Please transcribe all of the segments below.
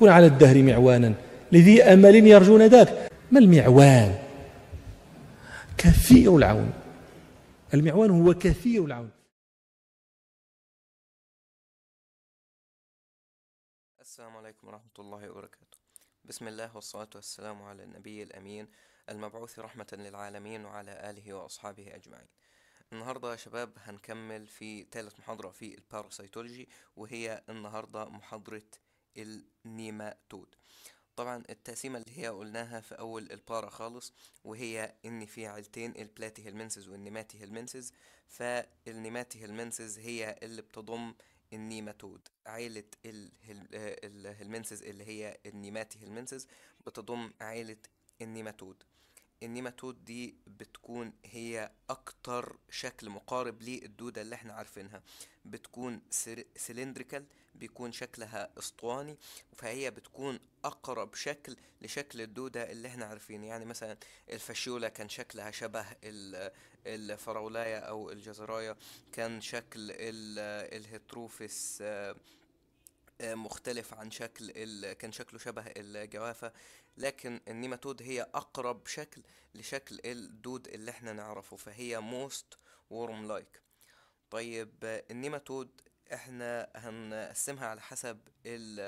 كن على الدهر معوانا لذي أمل يرجون ذاك ما المعوان كثير العون المعوان هو كثير العون السلام عليكم ورحمة الله وبركاته بسم الله والصلاة والسلام على النبي الأمين المبعوث رحمة للعالمين وعلى آله وأصحابه أجمعين النهاردة يا شباب هنكمل في ثالث محاضرة في الباراسيتولوجي وهي النهاردة محاضرة النيماتود طبعا التقسيمة اللي هي قلناها في أول البارة خالص وهي إن في عيلتين البلاتي هيلمنسز والنيماتي هيلمنسز فالنيماتي هيلمنسز هي اللي بتضم النيماتود عيلة الهلمنسز اللي هي النيماتي هلمنسز بتضم عيلة النيماتود النيماتود دي بتكون هي أكتر شكل مقارب للدودة اللي احنا عارفينها بتكون سلندريكال بيكون شكلها اسطواني فهي بتكون اقرب شكل لشكل الدودة اللي احنا عارفين يعني مثلا الفشيولة كان شكلها شبه الفراولاية او الجزراية كان شكل الهتروفس آه، مختلف عن شكل ال... كان شكله شبه الجوافة لكن النيماتود هي أقرب شكل لشكل الدود اللي احنا نعرفه فهي موست ورم لايك طيب النيماتود احنا هنقسمها على حسب ال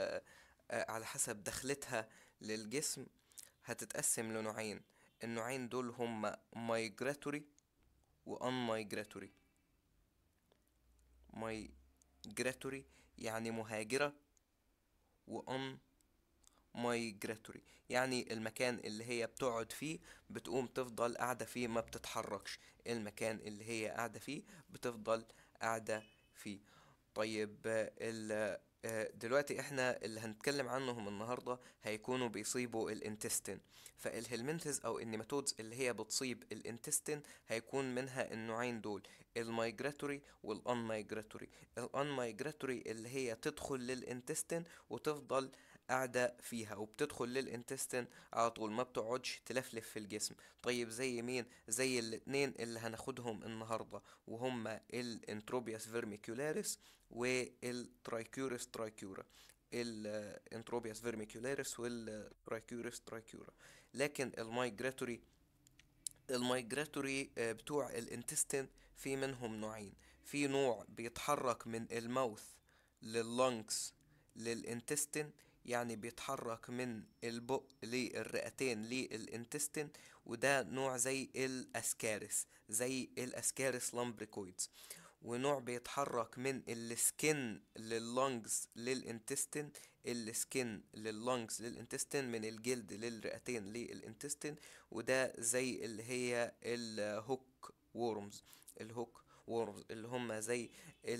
آه، على حسب دخلتها للجسم هتتقسم لنوعين النوعين دول هما migratory و unmigratory migratory يعني مهاجرة و migratory يعني المكان اللي هي بتقعد فيه بتقوم تفضل قاعدة فيه ما بتتحركش المكان اللي هي قاعدة فيه بتفضل قاعدة فيه طيب آه، دلوقتي احنا اللي هنتكلم عنهم النهاردة هيكونوا بيصيبوا الانتستين فالهلمنتز او النيماتودز اللي هي بتصيب الانتستين هيكون منها النوعين دول المايجراتوري والان مايجراتوري الان مايجراتوري اللي هي تدخل للانتستين وتفضل قاعدة فيها وبتدخل للانتستين على طول ما بتقعدش تلفلف في الجسم طيب زي مين زي الاتنين اللي هناخدهم النهاردة وهما الانتروبياس فيرميكولاريس والترايكيوريس ترايكيورا الانتروبياس فيرميكيولاريس والترايكيوريس ترايكيورا لكن المايجراتوري المايجراتوري آه، بتوع الانتستين في منهم نوعين في نوع بيتحرك من الماوث لللنجز للانتستين يعني بيتحرك من البق للرئتين للانتستين وده نوع زي الاسكارس زي الاسكارس لامبريكويدز ونوع بيتحرك من السكن لللونجز للانتستين السكن لللونجز للانتستين من الجلد للرئتين للانتستين وده زي اللي هي الهوك وورمز الهوك وورمز اللي هم زي آه،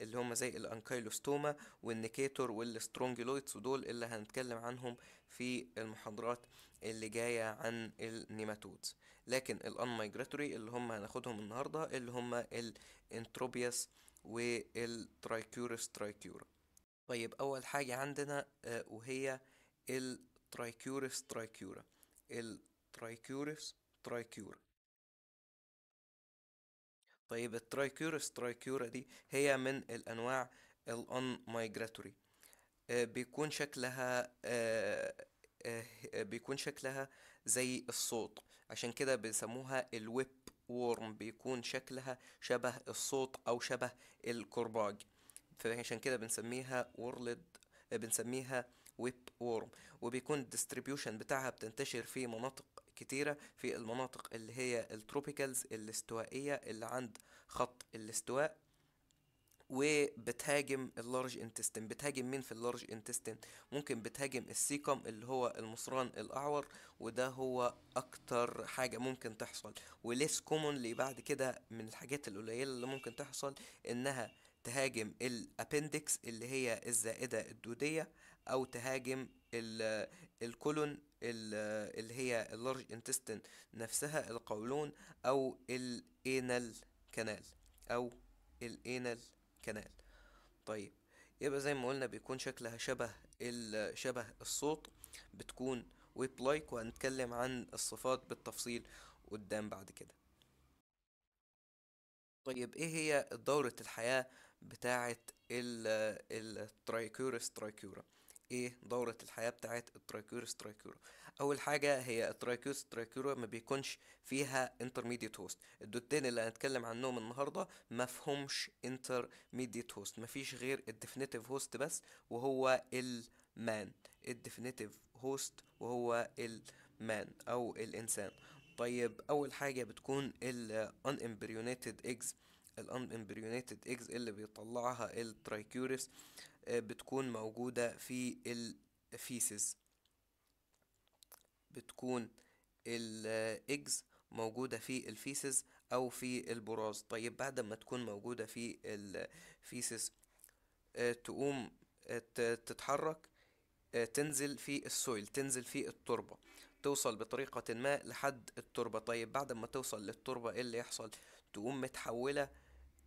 اللي هم زي الانكايلوستوما والنيكيتور والسترونجلويدز ودول اللي هنتكلم عنهم في المحاضرات اللي جاية عن النيماتودز لكن الانمايجراتوري اللي هم هناخدهم النهاردة اللي هم الانتروبياس والترايكيورس ترايكيورا طيب أول حاجة عندنا آه، وهي الترايكيورس ترايكيورا الترايكيورس ترايكيورا طيب الترايكيورس ترايكيورا دي هي من الأنواع الان مايجراتوري آه، بيكون شكلها آه، آه، بيكون شكلها زي الصوت عشان كده بيسموها الويب وورم بيكون شكلها شبه الصوت او شبه الكرباج فعشان كده بنسميها وورلد بنسميها ويب وورم وبيكون الديستريبيوشن بتاعها بتنتشر في مناطق كتيرة في المناطق اللي هي التروبيكالز الاستوائية اللي عند خط الاستواء وبتهاجم اللارج انتستين بتهاجم مين في اللارج انتستين ممكن بتهاجم السيكم اللي هو المصران الاعور وده هو اكتر حاجه ممكن تحصل وليس كومونلي بعد كده من الحاجات القليله اللي ممكن تحصل انها تهاجم الابندكس اللي هي الزائده الدوديه او تهاجم الكولون اللي هي اللارج انتستين نفسها القولون او الانال كانال او الانال كنال طيب يبقى زي ما قلنا بيكون شكلها شبه شبه الصوت بتكون ويب لايك وهنتكلم عن الصفات بالتفصيل قدام بعد كده طيب ايه هي دورة الحياة بتاعة الترايكورس ترايكورا ايه دوره الحياه بتاعت الترايكورس ترايكورا اول حاجه هي الترايكورس ترايكورا ما بيكونش فيها انترميديت هوست الدوتين اللي هنتكلم عنهم النهارده ما فيهمش انترميديت هوست ما فيش غير الديفينيتيف هوست بس وهو المان الديفينيتيف هوست وهو المان او الانسان طيب اول حاجه بتكون الان امبريونيتد ايجز الان امبريونيتد ايجز اللي بيطلعها الترايكيورس آه، بتكون موجودة في الفيسز بتكون الاجز موجودة في الفيسز او في البراز طيب بعد ما تكون موجودة في الفيسز آه، تقوم آه، تتحرك تنزل في السويل تنزل في التربة توصل بطريقة ما لحد التربة طيب بعد ما توصل للتربة ايه اللي يحصل تقوم متحولة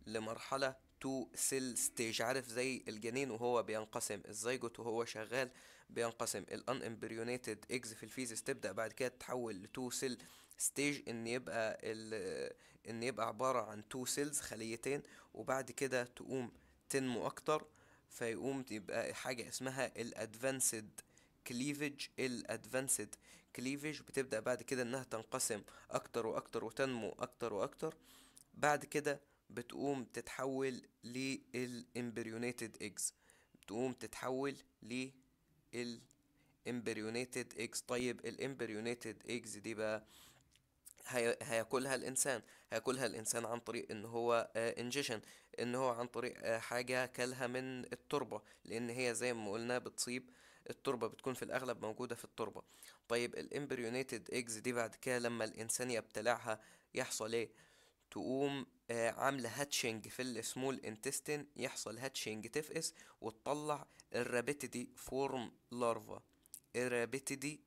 لمرحلة تو سيل ستيج عارف زي الجنين وهو بينقسم الزيجوت وهو شغال بينقسم الان امبريونيتد اكز في الفيزيس تبدا بعد كده تتحول لتو سيل ستيج ان يبقى ال ان يبقى عباره عن تو سيلز خليتين وبعد كده تقوم تنمو اكتر فيقوم تبقى حاجه اسمها الادفانسد كليفج الادفانسد كليفج بتبدا بعد كده انها تنقسم اكتر واكتر وتنمو اكتر واكتر بعد كده بتقوم تتحول للامبريونيتد ايجز بتقوم تتحول للامبريونيتد ايجز طيب الامبريونيتد ايجز دي بقى هياكلها الانسان هياكلها الانسان عن طريق ان هو انجيشن آه، ان هو عن طريق آه، حاجه كلها من التربه لان هي زي ما قلنا بتصيب التربه بتكون في الاغلب موجوده في التربه طيب الامبريونيتد ايجز دي بعد كده لما الانسان يبتلعها يحصل ايه تقوم آه، عامله هاتشنج في السمول انتستين يحصل هاتشنج تفقس وتطلع الرابتدي فورم لارفا الرابتدي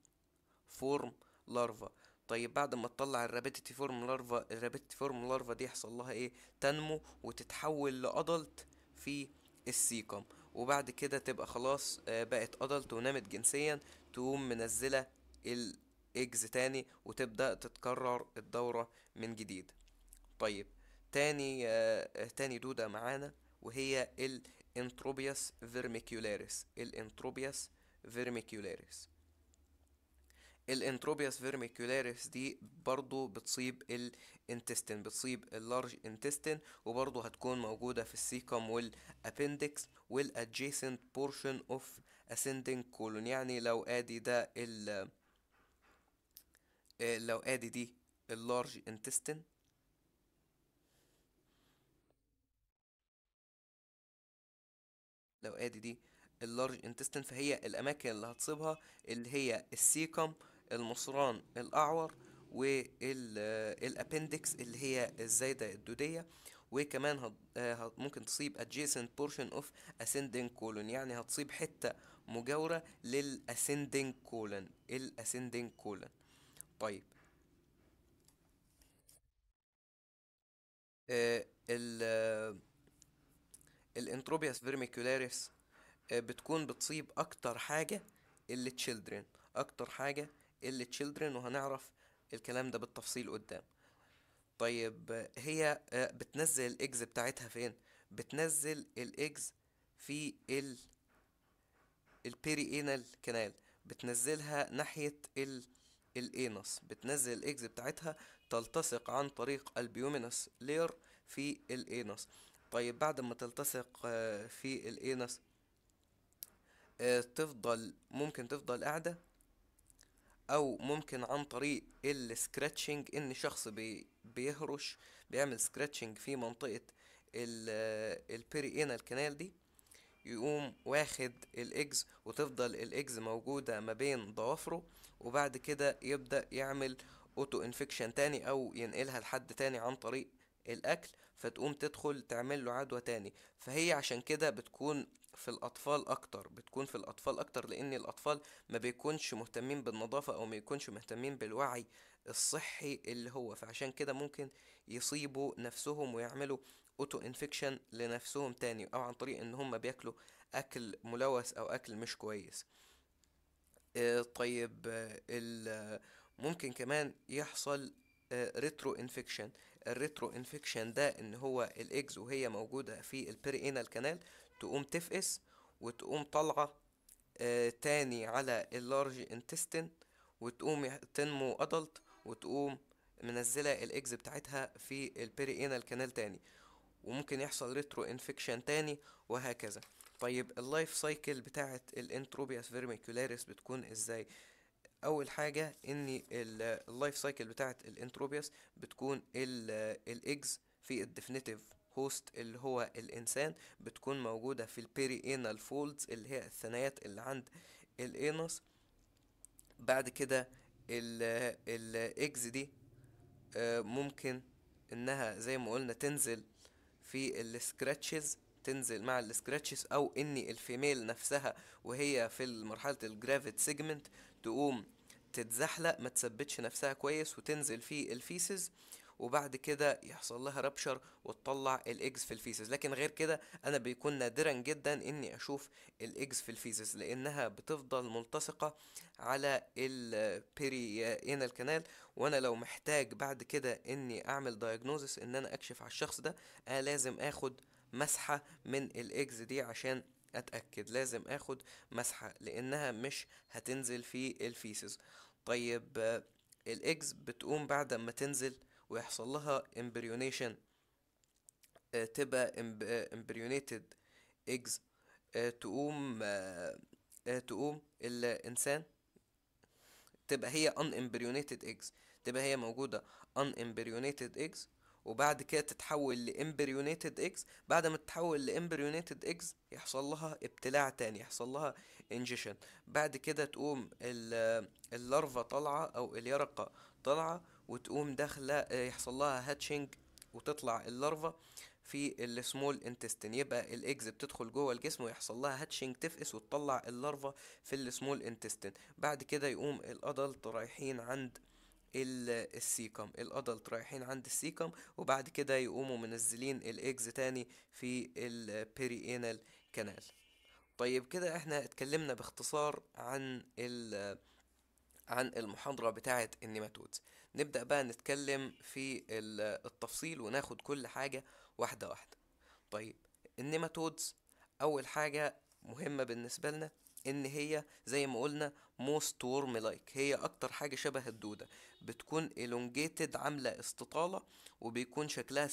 فورم لارفا طيب بعد ما تطلع الرابتدي فورم لارفا الرابتدي فورم لارفا دي يحصل لها ايه تنمو وتتحول لادلت في السيكم وبعد كده تبقى خلاص آه، بقت ادلت ونامت جنسيا تقوم منزله الاجز تاني وتبدا تتكرر الدوره من جديد طيب تاني آه تاني دودة معانا وهي الانتروبياس فيرميكيولاريس الانتروبياس فيرميكيولاريس الانتروبياس فيرميكيولاريس دي برضو بتصيب الانتستين بتصيب اللارج انتستين وبرضو هتكون موجودة في السيكم والابندكس والادجيسنت بورشن اوف اسندنج كولون يعني لو ادي ده ال آه، لو ادي دي اللارج انتستين لو ادي دي اللارج انتستين فهي الاماكن اللي هتصيبها اللي هي السيكم المصران الاعور والابندكس اللي هي الزايده الدوديه وكمان آه، ممكن تصيب adjacent portion of ascending colon يعني هتصيب حتة مجاورة للاسندنج كولن الاسندنج كولن طيب آه ال الانتروبياس فيرميكولاريس آه، بتكون بتصيب اكتر حاجه اللي تشيلدرن اكتر حاجه اللي تشيلدرن وهنعرف الكلام ده بالتفصيل قدام طيب هي آه، بتنزل الاجز بتاعتها فين بتنزل الاجز في ال البيري انال كنال بتنزلها ناحيه ال الانس بتنزل الاجز بتاعتها تلتصق عن طريق البيومينس لير في الانس طيب بعد ما تلتصق آه، في الانس آه، تفضل ممكن تفضل قاعدة او ممكن عن طريق السكراتشنج ان شخص بي بيهرش بيعمل سكراتشنج في منطقة البيري اينا الكنال دي يقوم واخد الاجز وتفضل الاجز موجودة ما بين ضوافره وبعد كده يبدأ يعمل اوتو انفكشن تاني او ينقلها لحد تاني عن طريق الاكل فتقوم تدخل تعمل له عدوى تاني فهي عشان كده بتكون في الاطفال اكتر بتكون في الاطفال اكتر لان الاطفال ما بيكونش مهتمين بالنظافه او ما بيكونش مهتمين بالوعي الصحي اللي هو فعشان كده ممكن يصيبوا نفسهم ويعملوا اوتو انفكشن لنفسهم تاني او عن طريق ان هم بياكلوا اكل ملوث او اكل مش كويس آه، طيب آه، ممكن كمان يحصل ريترو آه، انفكشن الريترو انفكشن ده ان هو الاجز وهي موجوده في البيري انال كانال تقوم تفقس وتقوم طالعه آه تاني على اللارج انتستين وتقوم تنمو ادلت وتقوم منزله الاجز بتاعتها في البيري انال كانال تاني وممكن يحصل ريترو انفكشن تاني وهكذا طيب اللايف سايكل بتاعت الانتروبياس فيرميكولاريس بتكون ازاي اول حاجه ان اللايف سايكل بتاعه الانتروبياس بتكون الاجز في الديفنيتيف هوست اللي هو الانسان بتكون موجوده في البيري انال فولدز اللي هي الثنايات اللي عند الانس بعد كده الاجز دي آه، ممكن انها زي ما قلنا تنزل في السكراتشز تنزل مع السكراتشز او ان الفيميل نفسها وهي في مرحله الجرافيت سيجمنت تقوم تتزحلق ما تثبتش نفسها كويس وتنزل في الفيسز وبعد كده يحصل لها رابشر وتطلع الاجز في الفيسز لكن غير كده انا بيكون نادرا جدا اني اشوف الاجز في الفيسز لانها بتفضل ملتصقه على البيري انال كانال وانا لو محتاج بعد كده اني اعمل دايجنوزس ان انا اكشف على الشخص ده انا لازم اخد مسحه من الاجز دي عشان اتاكد لازم اخد مسحه لانها مش هتنزل في الفيسز طيب الاكس بتقوم بعد ما تنزل ويحصل لها امبريونيشن آه، تبقى امبريونيتد اجز آه، آه، تقوم تقوم الانسان تبقى هي ان امبريونيتد اجز تبقى هي موجوده ان امبريونيتد اجز وبعد كده تتحول لامبريونيتد اكس بعد ما تتحول لامبريونيتد اكس يحصل لها ابتلاع تاني يحصل لها انجيشن بعد كده تقوم اللارفا طالعه او اليرقه طالعه وتقوم داخله آه، يحصل لها هاتشنج وتطلع اللارفا في السمول انتستين يبقى الاكز بتدخل جوه الجسم ويحصل لها هاتشنج تفقس وتطلع اللارفا في السمول انتستين بعد كده يقوم الادلت رايحين عند السيكم الادلت رايحين عند السيكم وبعد كده يقوموا منزلين الايجز تاني في البيري انال كانال طيب كده احنا اتكلمنا باختصار عن ال عن المحاضرة بتاعة النيماتودز نبدأ بقى نتكلم في التفصيل وناخد كل حاجة واحدة واحدة طيب النيماتودز أول حاجة مهمة بالنسبة لنا ان هي زي ما قلنا موست ورم لايك هي اكتر حاجه شبه الدوده بتكون elongated عامله استطاله وبيكون شكلها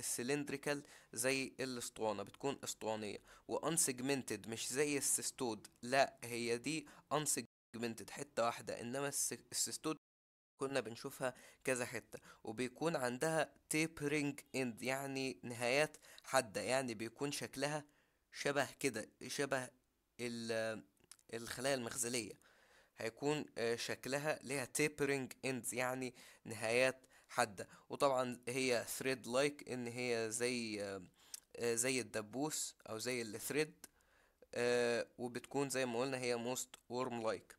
سلندريكال زي الاسطوانه بتكون اسطوانيه وانسجمنتد مش زي السيستود لا هي دي انسجمنتد حته واحده انما السيستود كنا بنشوفها كذا حتة وبيكون عندها تيبرينج اند يعني نهايات حادة يعني بيكون شكلها شبه كده شبه الخلايا المخزلية هيكون آه، شكلها ليها tapering اندز يعني نهايات حادة وطبعا هي ثريد لايك ان هي زي آه، آه، زي الدبوس او زي الثريد وبتكون زي ما قلنا هي موست ورم لايك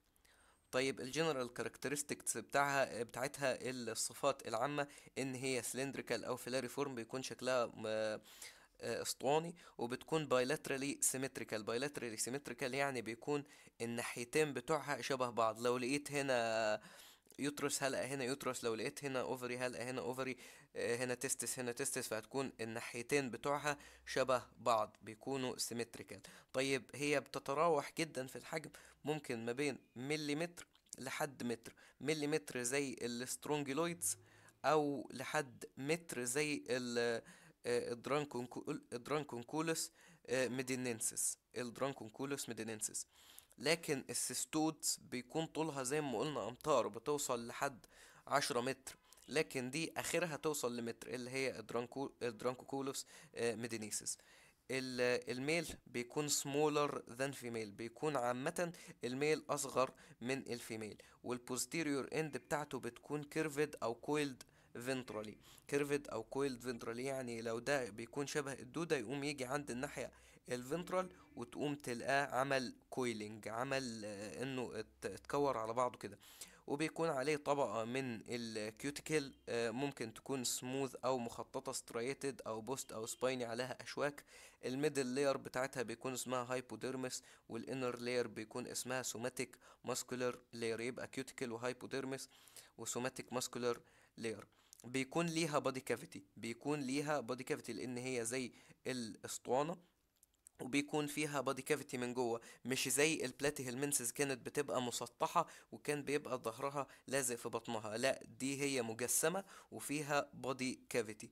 طيب الجنرال كاركترستكس بتاعها بتاعتها الصفات العامة ان هي سلندريكال او فيلاري فورم بيكون شكلها اسطواني وبتكون بايلاترالي سيمتريكال بايلاترالي سيمتريكال يعني بيكون الناحيتين بتوعها شبه بعض لو لقيت هنا يوترس هلقى هنا يوترس لو لقيت هنا اوفري هلقى هنا اوفري آه، هنا تستس هنا تستس فهتكون الناحيتين بتوعها شبه بعض بيكونوا سيمتريكال طيب هي بتتراوح جدا في الحجم ممكن ما بين مليمتر لحد متر مليمتر زي السترونجلويدز او لحد متر زي ال الدرانكونكولس ميدينينسيس الدرانكونكولس ميدينينسيس لكن السيستودز بيكون طولها زي ما قلنا امتار بتوصل لحد عشرة متر لكن دي اخرها توصل لمتر اللي هي الدرانكوكولوس ميدينيسيس آه، آه، الميل بيكون سمولر ذان فيميل بيكون عامة الميل أصغر من الفيميل والبوستيريور اند بتاعته بتكون كيرفد أو كويلد فنترالي كيرفد او كويلد فنترالي يعني لو ده بيكون شبه الدوده يقوم يجي عند الناحيه الفنترال وتقوم تلقاه عمل كويلنج عمل آه، انه اتكور على بعضه كده وبيكون عليه طبقة من الكيوتيكل آه، ممكن تكون سموث أو مخططة سترايتد أو بوست أو سبايني عليها أشواك الميدل لير بتاعتها بيكون اسمها هايبوديرمس والإنر لير بيكون اسمها سوماتيك ماسكولر لير يبقى كيوتيكل وهايبوديرمس وسوماتيك ماسكولر لير بيكون ليها بادي كافيتي بيكون ليها بادي كافيتي لأن هي زي الأسطوانة وبيكون فيها بادي كافيتي من جوه مش زي البلاتي هيلمنسز كانت بتبقى مسطحه وكان بيبقى ظهرها لازق في بطنها لا دي هي مجسمه وفيها بادي كافيتي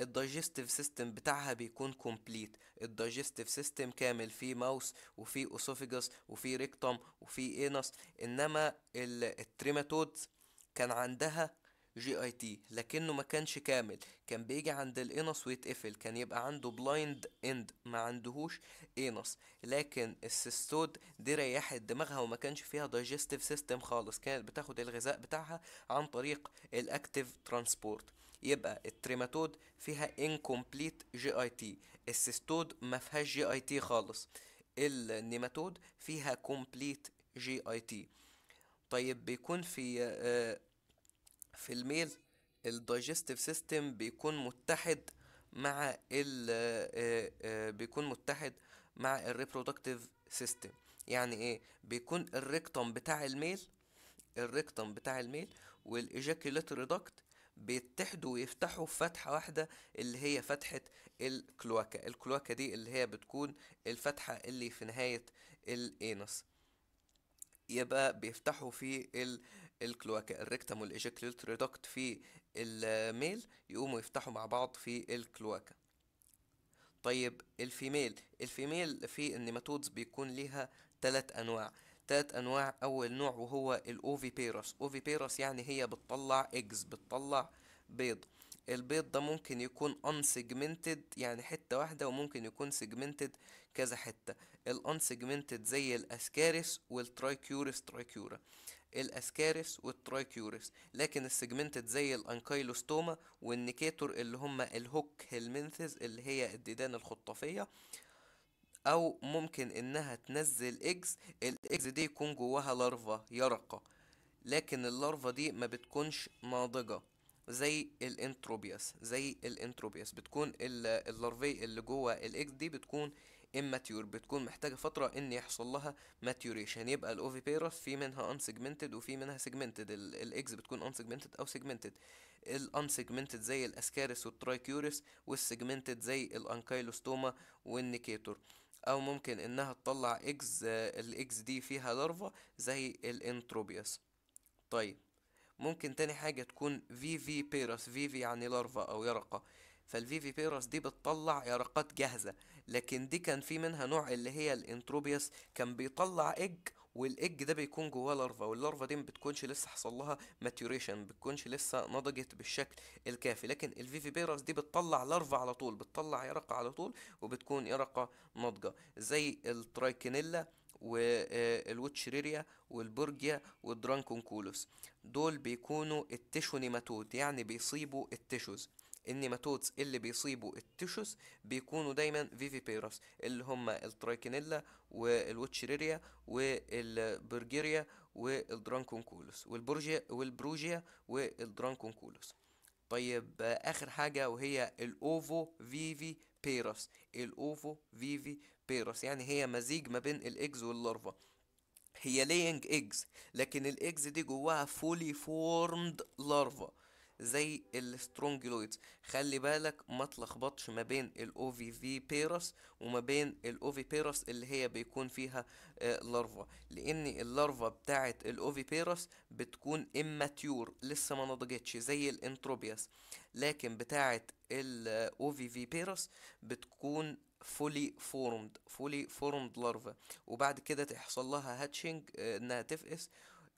الدايجستيف سيستم بتاعها بيكون كومبليت الدايجستيف سيستم كامل فيه ماوس وفيه اوسوفيجاس وفيه ريكتم وفيه انس انما التريماتودز كان عندها جي اي تي لكنه ما كانش كامل كان بيجي عند الانس ويتقفل كان يبقى عنده بلايند اند ما عندهوش انس لكن السيستود دي ريحت دماغها وما كانش فيها دايجستيف سيستم خالص كانت بتاخد الغذاء بتاعها عن طريق الاكتيف ترانسبورت يبقى التريماتود فيها incomplete جي اي تي السيستود ما فيهاش جي اي تي خالص النيماتود فيها كومبليت جي اي تي طيب بيكون في آه، في الميل الدايجستيف سيستم بيكون متحد مع ال آه، آه، بيكون متحد مع الريبرودكتيف سيستم يعني ايه بيكون الريكتوم بتاع الميل الريكتوم بتاع الميل والايجاكيولاتوري داكت بيتحدوا ويفتحوا فتحة واحدة اللي هي فتحة الكلواكا الكلواكا دي اللي هي بتكون الفتحة اللي في نهاية الانس يبقى بيفتحوا في الكلواكا الريكتم والايجاكيوليتري داكت في الميل يقوموا يفتحوا مع بعض في الكلواكا طيب الفيميل الفيميل في النيماتودز بيكون ليها ثلاث انواع تلات انواع اول نوع وهو أوفي بيروس يعني هي بتطلع اجز بتطلع بيض البيض ده ممكن يكون unsegmented يعني حتة واحدة وممكن يكون segmented كذا حتة ال unsegmented زي الاسكاريس والترايكيورس ترايكيورا الاسكارس والترايكيورس لكن السيجمنتد زي الانكايلوستوما والنيكاتور اللي هم الهوك هيلمنثز اللي هي الديدان الخطافيه او ممكن انها تنزل اكس الاكس دي يكون جواها لارفا يرقه لكن اللارفا دي ما بتكونش ناضجه زي الانتروبياس زي الانتروبياس بتكون اللارفي اللي جوه الاكس دي بتكون immature بتكون محتاجة فترة ان يحصل لها maturation يبقى بيرس في منها unsegmented وفي منها segmented الاكس بتكون unsegmented او segmented unsegmented زي الاسكارس والترايكيوريس والسجمنتد زي الانكايلوستوما والنيكيتور او ممكن انها تطلع اكس الاكس دي فيها لارفا زي الانتروبياس طيب ممكن تاني حاجة تكون في في بيرس في في يعني لارفا أو يرقة فالفي في بيرس دي بتطلع يرقات جاهزة لكن دي كان في منها نوع اللي هي الانتروبيس كان بيطلع ايج والايج ده بيكون جواه لارفا واللارفا دي ما بتكونش لسه حصل لها ماتوريشن بتكونش لسه نضجت بالشكل الكافي لكن الفيفي بيرس دي بتطلع لارفا على طول بتطلع يرقه على طول وبتكون يرقه ناضجه زي الترايكينيلا والوتشريريا آه، والبرجيا والدرانكونكولوس دول بيكونوا نيماتود يعني بيصيبوا التشوز النيماتودز اللي بيصيبوا التشوس بيكونوا دايما فيفي بيروس اللي هم الترايكينيلا والوتشريريا والبرجيريا والدرانكونكولوس والبروجيا والبروجيا والدرانكونكولوس طيب اخر حاجه وهي الاوفو فيفي بيروس الاوفو فيفي بيروس يعني هي مزيج ما بين الايجز واللارفا هي لينج ايجز لكن الايجز دي جواها فولي فورمد لارفا زي السترونجلويدز خلي بالك ما تلخبطش ما بين الاو في في بيرس وما بين الاو في بيرس اللي هي بيكون فيها لارفا آه، لان اللارفا بتاعه الاو في بيرس بتكون اماتيور لسه ما نضجتش زي الانتروبياس لكن بتاعه الاو في في بيرس بتكون فولي فورمد فولي فورمد لارفا وبعد كده تحصل لها هاتشنج آه، انها تفقس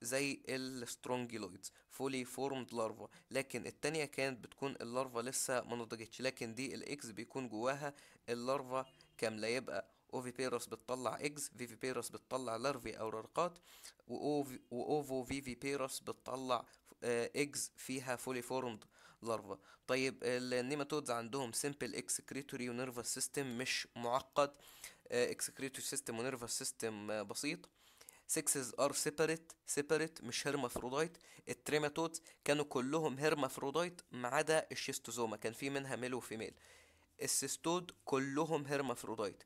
زي السترونجيلويدز فولي فورمد لارفا لكن التانية كانت بتكون اللارفا لسه ما نضجتش لكن دي الاكس بيكون جواها اللارفا كاملة يبقى اوفيبيروس بتطلع اكس فيفيبيروس بتطلع لارفي او رقاق واوفو فيفيبيروس بتطلع اكس آه، فيها فولي فورمد لارفا طيب النيماتودز عندهم سيمبل اكسكريتوري ونيرفس سيستم مش معقد اكسكريتوري سيستم ونيرفس سيستم بسيط سكسز ار سيبريت سيبريت مش هيرمافرودايت التريماتودز كانوا كلهم هيرمافرودايت ما عدا الشيستوزوما كان في منها ميل وفي ميل السيستود كلهم هيرمافرودايت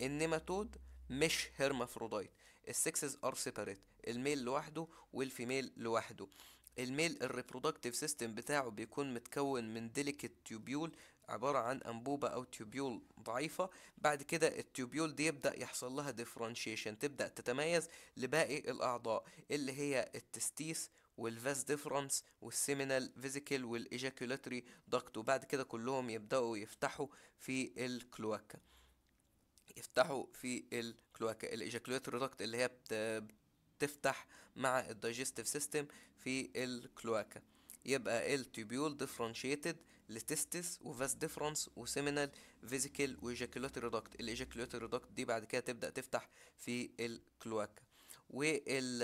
النيماتود مش هيرمافرودايت السكسز ار سيبريت الميل لوحده والفيميل لوحده الميل الريبرودكتيف سيستم بتاعه بيكون متكون من ديليكت تيوبيول عبارة عن أنبوبة أو تيوبيول ضعيفة بعد كده التيوبيول دي يبدأ يحصل لها ديفرنشيشن تبدأ تتميز لباقي الأعضاء اللي هي التستيس والفاس ديفرنس والسيمينال فيزيكال والإيجاكولاتري دكت وبعد كده كلهم يبدأوا يفتحوا في الكلواكا يفتحوا في الكلواكا الإيجاكولاتري دكت اللي هي بت تفتح مع الدايجستيف سيستم في الكلواكا يبقى التوبيول ديفرنشيتد لتستس وفاس ديفرنس وسيمينال فيزيكال وايجاكولاتوري دكت الايجاكولاتوري دكت دي بعد كده تبدا تفتح في الكلواكا وال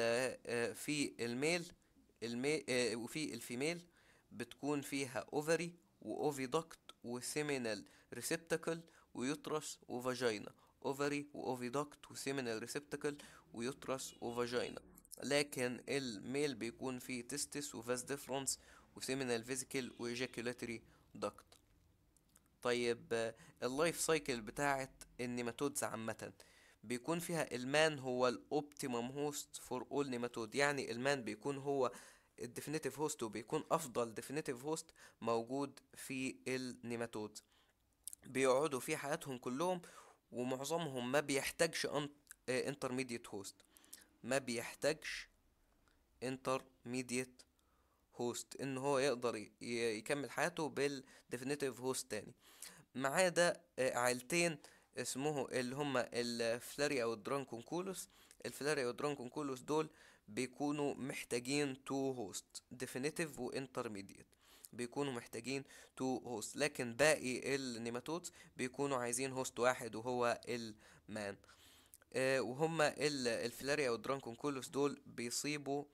آه، في الميل الميل آه، وفي الفيميل بتكون فيها اوفري واوفي دكت وسيمينال ريسبتكل ويوترس وفاجينا اوفري واوفيدوكت وسيمينال ريسبتكل ويوترس وفاجينا لكن الميل بيكون فيه تستس وفاس ديفرنس وسيمينال فيزيكل وايجاكولاتري دكت طيب اللايف سايكل بتاعت النيماتودز عامة بيكون فيها المان هو الاوبتيمم هوست فور اول نيماتود يعني المان بيكون هو الديفينيتيف هوست وبيكون افضل ديفينيتيف هوست موجود في النيماتودز بيقعدوا في حياتهم كلهم ومعظمهم ما بيحتاجش انترميديت هوست آه، ما بيحتاجش انترميديت هوست ان هو يقدر يكمل حياته بالديفينيتيف هوست تاني معاه ده آه، عائلتين اسمه اللي هما الفلاريا والدرانكونكولوس الفلاريا والدرانكونكولوس دول بيكونوا محتاجين تو هوست ديفينيتيف وانترميديت بيكونوا محتاجين تو هوست لكن باقي النيماتودز بيكونوا عايزين هوست واحد وهو المان آه الفلاريا والدرانكونكولوس دول بيصيبوا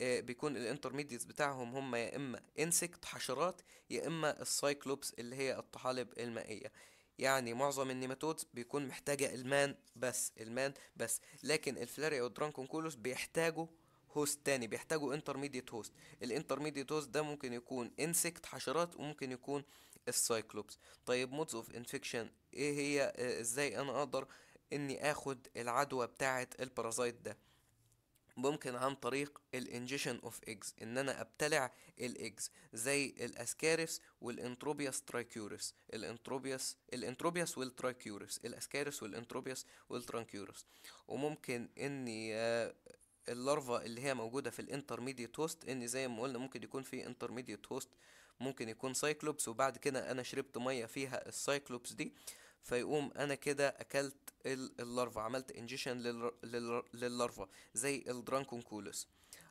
آه بيكون الانترميديتس بتاعهم هم يا اما انسكت حشرات يا اما السايكلوبس اللي هي الطحالب المائيه يعني معظم النيماتودز بيكون محتاجه المان بس المان بس لكن الفلاريا والدرانكونكولوس بيحتاجوا هوست تاني بيحتاجوا انترميديت هوست الانترميديت هوست ده ممكن يكون انسكت حشرات وممكن يكون السايكلوبس طيب مودز اوف انفكشن ايه هي آه، ازاي انا اقدر اني اخد العدوى بتاعه البارازايت ده ممكن عن طريق الانجيشن اوف ايجز ان انا ابتلع الايجز زي الاسكاريس والانتروبياس ترايكيورس الانتروبياس الانتروبياس والترايكيورس الاسكاريس والانتروبياس والترايكيورس وممكن اني آه، اللارفا اللي هي موجودة في الانترميديت هوست ان زي ما قلنا ممكن يكون في انترميديت هوست ممكن يكون سايكلوبس وبعد كده انا شربت مية فيها السايكلوبس دي فيقوم انا كده اكلت اللارفا عملت انجيشن لللارفا زي الدرانكون كولوس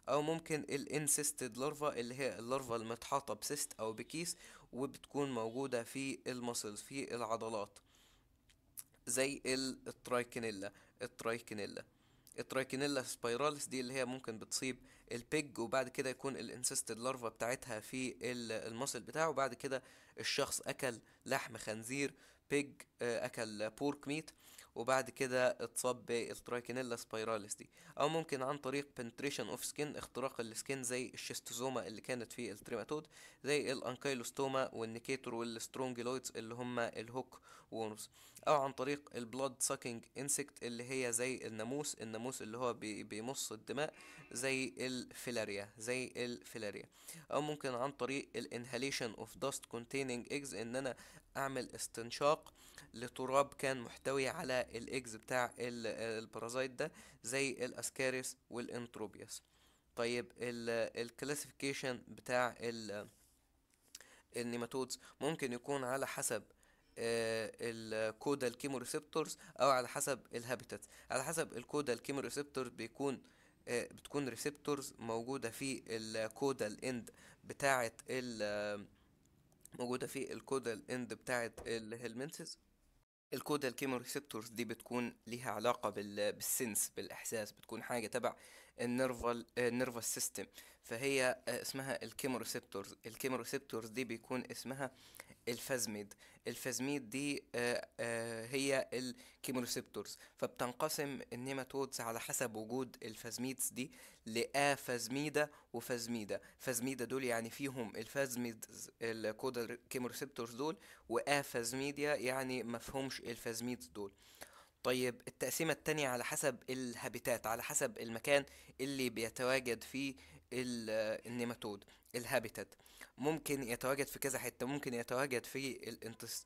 او ممكن الانسيستد لارفا اللي هي اللارفا المتحاطة بسيست او بكيس وبتكون موجودة في المسلز في العضلات زي الترايكنيلا الترايكينيلا الترايكينيلا سبايراليس دي اللي هي ممكن بتصيب البيج وبعد كده يكون الانسيستد لارفا بتاعتها في المصل بتاعه وبعد كده الشخص اكل لحم خنزير بيج آه، اكل بورك ميت وبعد كده اتصاب بالترايكينيلا سبايراليس دي او ممكن عن طريق بنتريشن اوف سكين اختراق السكين زي الشيستوزوما اللي كانت في التريماتود زي الانكايلوستوما والنيكيتور والسترونجلويدز اللي هم الهوك وورمز او عن طريق البلود ساكينج انسكت اللي هي زي الناموس الناموس اللي هو بي بيمص الدماء زي الفيلاريا زي الفيلاريا او ممكن عن طريق الانهاليشن اوف دست كونتيننج ايجز ان انا اعمل استنشاق لتراب كان محتوي على الايجز بتاع البارازايت ده زي الاسكاريس والانتروبياس طيب الكلاسيفيكيشن بتاع ال النيماتودز ممكن يكون على حسب آه، الكودا ريسبتورز او على حسب الهابيتات على حسب الكودا ريسبتور بيكون آه، بتكون ريسبتورز موجوده في الكودا الاند بتاعه آه، موجوده في الكودا الاند بتاعه الهلمنتس الكودا ريسبتورز دي بتكون ليها علاقه بالسنس بالاحساس بتكون حاجه تبع النيرفال النيرفال سيستم فهي آه، اسمها الكيموريسبتورز الكيموريسبتورز دي بيكون اسمها الفازميد الفازميد دي آه، آه، هي الكيموريسبتورز فبتنقسم النيماتودز على حسب وجود الفازميدز دي لافازميدا وفازميدا فازميدا دول يعني فيهم الفازميدز الكودا كيموريسبتورز دول وافازميديا يعني مفهومش الفازميدز دول طيب التقسيمة التانية على حسب الهابيتات على حسب المكان اللي بيتواجد فيه النيماتود الهابيتات ممكن يتواجد في كذا حتة ممكن يتواجد في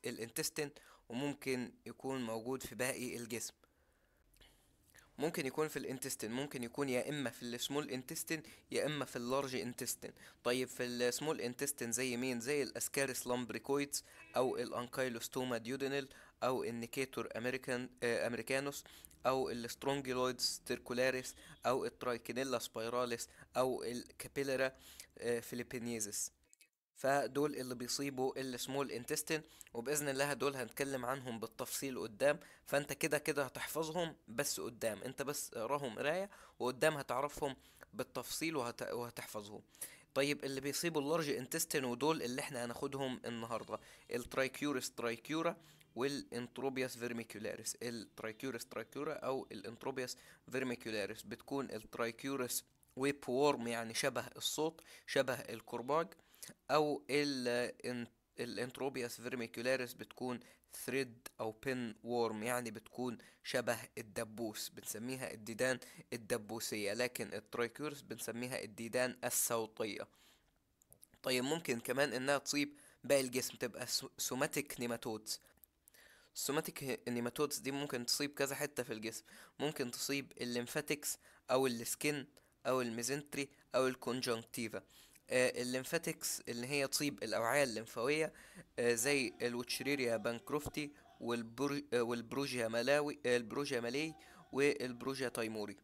الانتستين وممكن يكون موجود في باقي الجسم ممكن يكون في الانتستين ممكن يكون يا اما في السمول انتستين يا اما في اللارج انتستين طيب في السمول انتستين زي مين زي الاسكاريس لامبريكويتس او الانكايلوستوما ديودينيل او النيكيتور امريكان آه امريكانوس او السترونجيلويدز تيركولاريس او الترايكينيلا سبايراليس او الكابيلارا آه فيليبينيزيس فدول اللي بيصيبوا السمول انتستين وباذن الله دول هنتكلم عنهم بالتفصيل قدام فانت كده كده هتحفظهم بس قدام انت بس اقراهم قرايه وقدام هتعرفهم بالتفصيل وهت... وهتحفظهم طيب اللي بيصيبوا اللارج انتستين ودول اللي احنا هناخدهم النهارده الترايكيورس ترايكيورا والانتروبياس فيرميكولاريس الترايكيورس ترايكيورا او الانتروبياس فيرميكولاريس بتكون الترايكيورس ويب وورم يعني شبه الصوت شبه الكرباج او الانتروبيا سفيرميكولاريس بتكون ثريد او بين وورم يعني بتكون شبه الدبوس بنسميها الديدان الدبوسية لكن الترايكورس بنسميها الديدان الصوتية طيب ممكن كمان انها تصيب باقي الجسم تبقى سوماتيك نيماتودز السوماتيك نيماتودز دي ممكن تصيب كذا حتة في الجسم ممكن تصيب الليمفاتكس او السكن او الميزنتري او الكونجونكتيفا آه، الليمفاتكس اللي هي تصيب الأوعية الليمفاوية آه، زي الوتشريريا بانكروفتي آه، والبروجيا ملاوي البروجيا مالي والبروجيا تايموري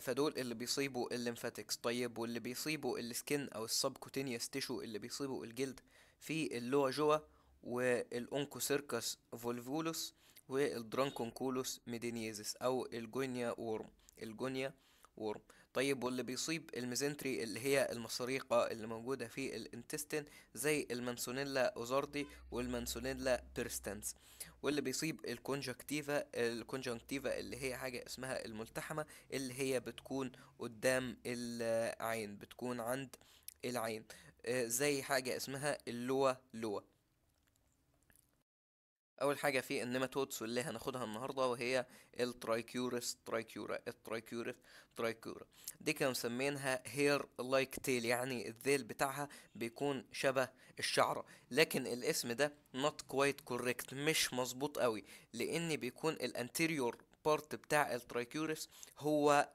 فدول اللي بيصيبوا الليمفاتكس طيب واللي بيصيبوا السكن او السبكوتينيوس تيشو اللي بيصيبوا الجلد في اللوا جوا والأونكوسيركس فولفولوس والدرانكونكولوس ميدينيزيس او الجونيا وورم الجونيا وورم طيب واللي بيصيب الميزنتري اللي هي المصريقة اللي موجودة في الانتستين زي المانسونيلا اوزاردي والمانسونيلا بيرستنس واللي بيصيب الكونجكتيفا الكونجكتيفا اللي هي حاجة اسمها الملتحمة اللي هي بتكون قدام العين بتكون عند العين آه، زي حاجة اسمها اللوا لوا اول حاجه في النيماتودز اللي هناخدها النهارده وهي الترايكيورس ترايكيورا الترايكيورس ترايكيورا دي كانوا مسمينها هير لايك تيل يعني الذيل بتاعها بيكون شبه الشعره لكن الاسم ده نوت كويت كوركت مش مظبوط قوي لان بيكون الانتيريور بارت بتاع الترايكيورس هو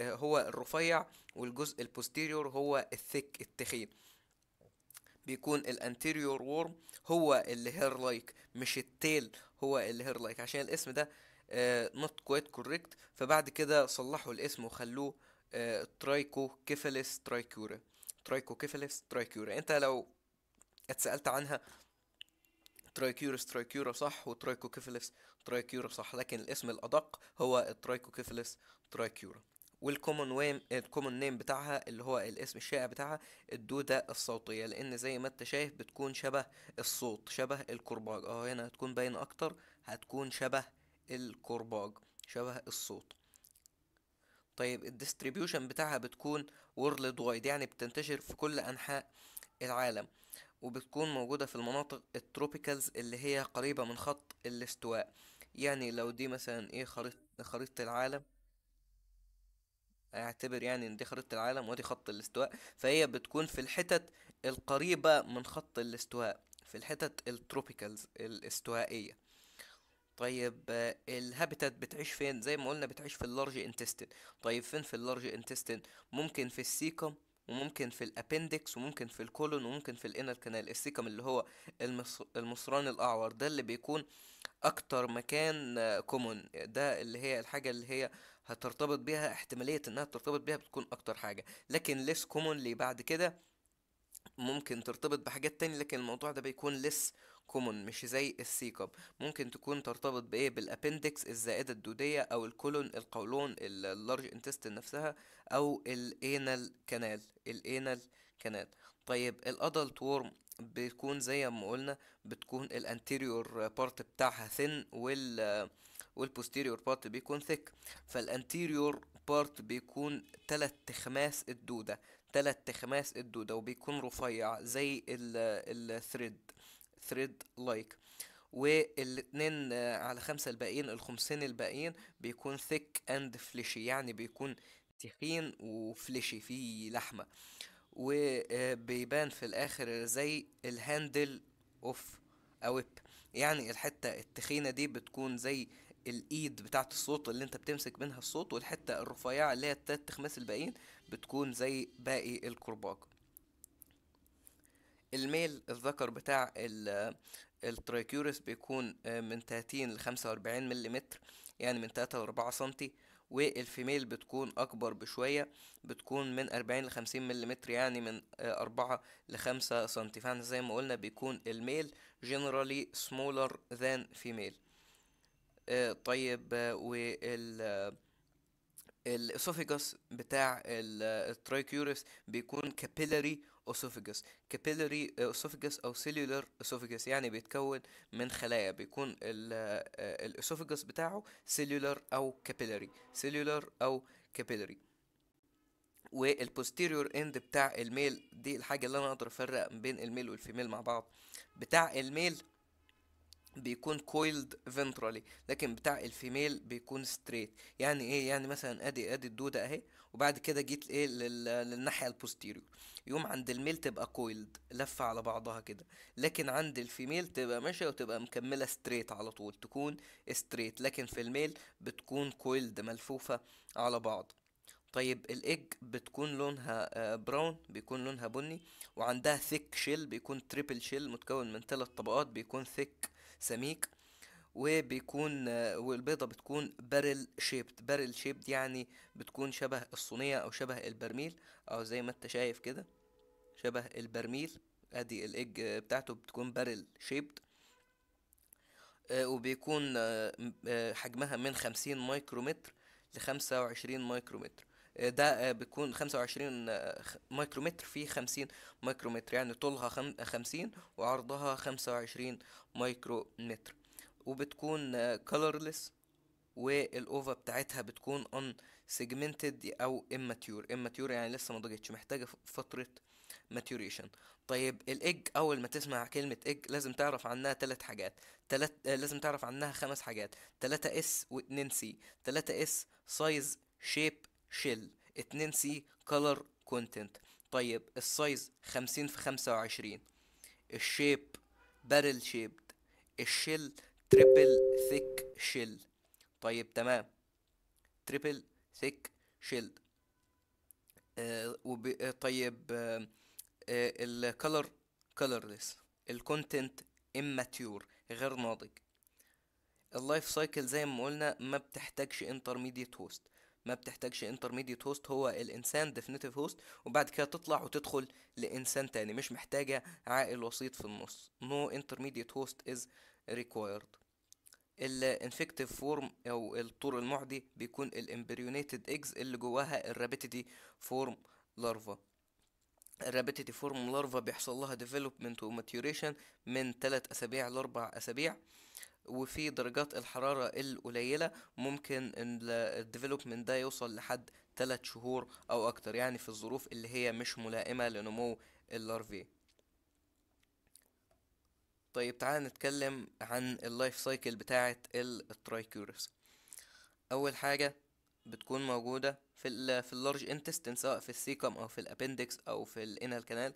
هو الرفيع والجزء البوستيريور هو الثيك التخين بيكون الانتيريور وورم هو اللي هير لايك مش التيل هو اللي هير لايك عشان الاسم ده نوت كويت كوريكت فبعد كده صلحوا الاسم وخلوه ترايكو كيفلس ترايكورا ترايكو كيفلس ترايكورا انت لو اتسألت عنها ترايكورا ترايكورا صح وترايكو كيفلس ترايكورا صح لكن الاسم الأدق هو الترايكو كيفلس ترايكورا والكومن ويم الكومن نيم بتاعها اللي هو الاسم الشائع بتاعها الدودة الصوتية لأن زي ما أنت شايف بتكون شبه الصوت شبه الكرباج أه هنا هتكون باينة أكتر هتكون شبه الكرباج شبه الصوت طيب الديستريبيوشن بتاعها بتكون وورلد وايد يعني بتنتشر في كل أنحاء العالم وبتكون موجودة في المناطق التروبيكالز اللي هي قريبة من خط الاستواء يعني لو دي مثلا ايه خريطة خريطة العالم اعتبر يعني ان دي خريطة العالم ودي خط الاستواء فهي بتكون في الحتت القريبة من خط الاستواء في الحتت التروبيكالز الاستوائية طيب الهابيتات بتعيش فين زي ما قلنا بتعيش في اللارج انتستين طيب فين في اللارج انتستين ممكن في السيكم وممكن في الابندكس وممكن في الكولون وممكن في الانر كانال السيكم اللي هو المصران الاعور ده اللي بيكون اكتر مكان كومون آه، ده اللي هي الحاجه اللي هي هترتبط بيها احتمالية انها ترتبط بيها بتكون اكتر حاجة لكن less commonly بعد كده ممكن ترتبط بحاجات تانية لكن الموضوع ده بيكون لس كومون مش زي السيكب ممكن تكون ترتبط بايه بالابندكس الزائدة الدودية او الكولون القولون اللارج انتستين نفسها او الانال كانال الانال كانال طيب الادلت وورم بيكون زي ما قلنا بتكون الانتيريور بارت بتاعها ثن وال والبوستيريور بارت بيكون ثيك فالانتيريور بارت بيكون تلات تخماس الدودة تلات تخماس الدودة وبيكون رفيع زي الثريد ثريد لايك والاتنين آه، على خمسة الباقيين الخمسين الباقيين بيكون ثيك اند فليشي يعني بيكون تخين وفليشي فيه لحمة وبيبان آه، في الاخر زي الهاندل اوف اويب يعني الحتة التخينة دي بتكون زي الايد بتاعه الصوت اللي انت بتمسك منها الصوت والحته الرفيعه اللي هي التلات تخماس الباقيين بتكون زي باقي الكرباج الميل الذكر بتاع آه، الترايكيورس بيكون آه، من 30 ل 45 ملم يعني من 3 ل 4 سم والفيميل بتكون اكبر بشويه بتكون من 40 ل 50 ملم يعني من 4 آه، ل 5 سم فاحنا زي ما قلنا بيكون الميل جنرالي سمولر ذان فيميل طيب وال الاسوفيجوس بتاع الترايكيورس بيكون كابيلاري اسوفيجوس كابيلاري اسوفيجوس او سيلولار اسوفيجوس يعني بيتكون من خلايا بيكون الاسوفيجوس بتاعه سيلولار او كابيلاري سيلولار او كابيلاري والبوستيريور اند بتاع الميل دي الحاجه اللي انا اقدر افرق بين الميل والفيميل مع بعض بتاع الميل بيكون كويلد فنترالي لكن بتاع الفيميل بيكون ستريت يعني ايه يعني مثلا ادي ادي الدوده اهي وبعد كده جيت ايه للناحيه البوستيريور يوم عند الميل تبقى كويلد لفه على بعضها كده لكن عند الفيميل تبقى ماشيه وتبقى مكمله ستريت على طول تكون ستريت لكن في الميل بتكون كويلد ملفوفه على بعض طيب الايج بتكون لونها براون آه، بيكون لونها بني وعندها ثيك شيل بيكون تريبل شيل متكون من ثلاث طبقات بيكون ثيك سميك وبيكون والبيضة بتكون بارل شيبت بارل شيبت يعني بتكون شبه الصينية أو شبه البرميل أو زي ما أنت شايف كده شبه البرميل ادي الإج بتاعته بتكون بارل آه، شيبت وبيكون آه، آه، حجمها من خمسين مايكرومتر لخمسة وعشرين مايكرومتر آه، ده آه، بيكون 25 آه، مايكرومتر في 50 مايكرومتر يعني طولها 50 وعرضها 25 مايكرومتر وبتكون colorless والاوفا بتاعتها بتكون ان سيجمنتد او اماتيور اماتيور يعني لسه ما ضجتش محتاجه فتره ماتيوريشن طيب الايج اول ما تسمع كلمه ايج لازم تعرف عنها تلات حاجات تلات لازم تعرف عنها خمس حاجات تلاتة اس و2 سي تلاتة اس سايز شيب شيل 2 سي كولر كونتنت طيب السايز 50 في 25 الشيب بارل شيبد الشيل تريبل ثيك شيل طيب تمام تريبل ثيك شيل طيب آه آه الكلر كلرلess الكونتنت اماتيور غير ناضج اللايف سايكل زي ما قلنا ما بتحتاجش انترميديت هوست ما بتحتاجش انترميديت هوست هو الانسان ديفينيتيف هوست وبعد كده تطلع وتدخل لانسان تاني مش محتاجه عائل وسيط في النص نو انترميديت هوست از ريكوايرد الانفكتيف فورم او الطور المعدي بيكون الامبريونيتد ايجز اللي جواها الرابيتيدي فورم لارفا الرابيتيدي فورم لارفا بيحصل لها ديفلوبمنت وماتيوريشن من 3 اسابيع ل 4 اسابيع وفي درجات الحرارة القليلة ممكن الديفلوبمنت ده يوصل لحد 3 شهور أو أكتر يعني في الظروف اللي هي مش ملائمة لنمو اللارفي طيب تعال نتكلم عن اللايف سايكل بتاعة الترايكورس أول حاجة بتكون موجودة في ال في اللارج انتستن سواء في السيكم أو في الأبندكس أو في الانال كانال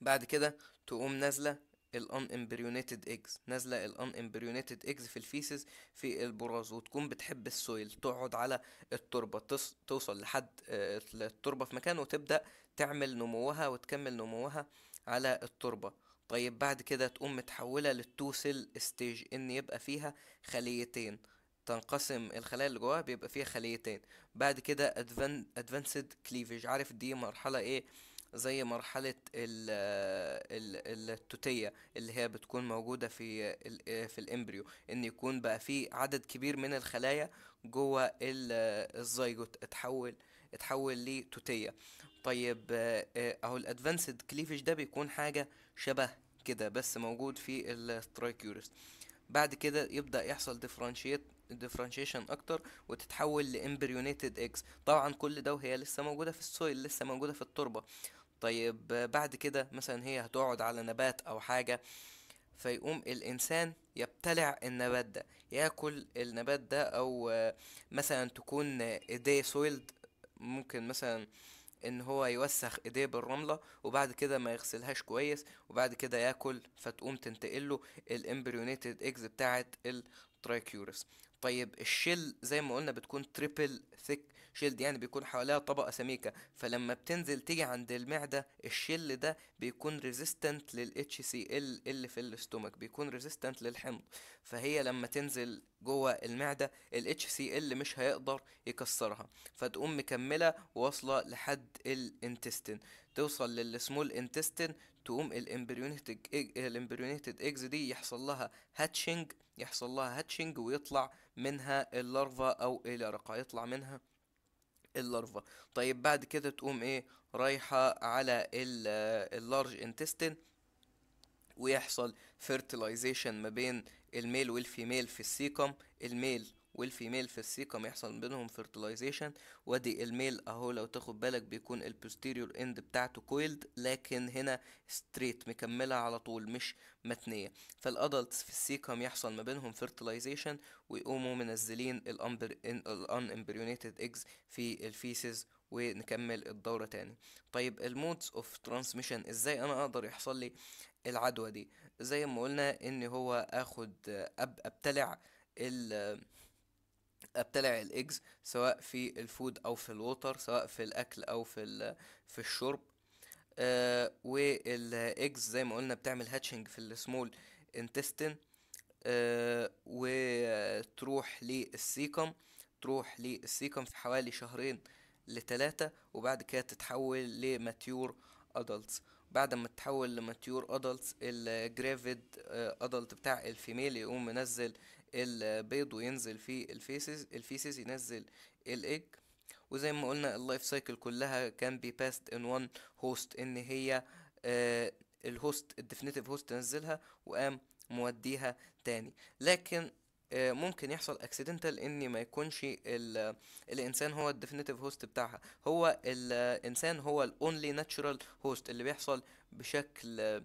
بعد كده تقوم نازلة الان unembryonated eggs نازله الان unembryonated eggs في الفيسز في البراز وتكون بتحب السويل تقعد على التربه تص... توصل لحد آه، التربه في مكان وتبدا تعمل نموها وتكمل نموها على التربه طيب بعد كده تقوم متحوله للتو سيل ستيج ان يبقى فيها خليتين تنقسم الخلايا اللي جواها بيبقى فيها خليتين بعد كده ادفانسد كليفج عارف دي مرحله ايه زي مرحلة التوتية اللي هي بتكون موجودة في في الامبريو ان يكون بقى في عدد كبير من الخلايا جوه الزيجوت اتحول اتحول لتوتية طيب آه، اهو الادفانسد كليفش ده بيكون حاجة شبه كده بس موجود في الترايكيورس بعد كده يبدأ يحصل ديفرنشيت ديفرنشيشن اكتر وتتحول لامبريونيتد اكس طبعا كل ده وهي لسه موجوده في السويل لسه موجوده في التربه طيب بعد كده مثلا هي هتقعد على نبات او حاجة فيقوم الانسان يبتلع النبات ده ياكل النبات ده او مثلا تكون ايديه سويلد ممكن مثلا ان هو يوسخ ايديه بالرملة وبعد كده ما يغسلهاش كويس وبعد كده ياكل فتقوم تنتقله الامبريونيتد اكز بتاعت الترايكيورس طيب الشل زي ما قلنا بتكون تريبل ثيك شيلد يعني بيكون حواليها طبقة سميكة فلما بتنزل تيجي عند المعدة الشل ده بيكون ريزيستنت لل ال اللي في الاستومك بيكون ريزيستنت للحمض فهي لما تنزل جوه المعدة ال مش هيقدر يكسرها فتقوم مكملة واصلة لحد الانتستين توصل للسمول انتستين تقوم الامبريونيتد الامبريونيتد اكز دي يحصل لها هاتشنج يحصل لها هاتشنج ويطلع منها اللارفا او اليرقة يطلع منها اللارفا طيب بعد كده تقوم ايه رايحة على اللارج انتستين آه، ويحصل فيرتلايزيشن ما بين الميل والفيميل في السيكم الميل والفيميل في السيكم يحصل بينهم fertilization وادي الميل اهو لو تاخد بالك بيكون البوستيريور اند بتاعته كويلد لكن هنا ستريت مكملة على طول مش متنية فالادلتس في السيكم يحصل ما بينهم fertilization ويقوموا منزلين الان امبريونيتد ايجز في الفيسز ونكمل الدورة تاني طيب المودز اوف ترانسميشن ازاي انا اقدر يحصل لي العدوى دي زي ما قلنا ان هو اخد ابتلع ال ابتلع الايجز سواء في الفود او في الوتر سواء في الاكل او في في الشرب آه والايجز زي ما قلنا بتعمل هاتشنج في السمول انتستين آه وتروح للسيكم تروح للسيكم في حوالي شهرين لتلاتة وبعد كده تتحول لماتيور ادلتس بعد ما تتحول لماتيور ادلتس الجرافيد ادلت بتاع الفيميل يقوم منزل البيض وينزل في الفيسز الفيسز ينزل الايج وزي ما قلنا اللايف سايكل كلها كان بي باست ان وان هوست ان هي آه، الهوست الديفينيتيف هوست نزلها وقام موديها تاني لكن آه، ممكن يحصل اكسيدنتال ان ما يكونش الانسان هو الديفينيتيف هوست بتاعها هو الانسان هو الاونلي ناتشرال هوست اللي بيحصل بشكل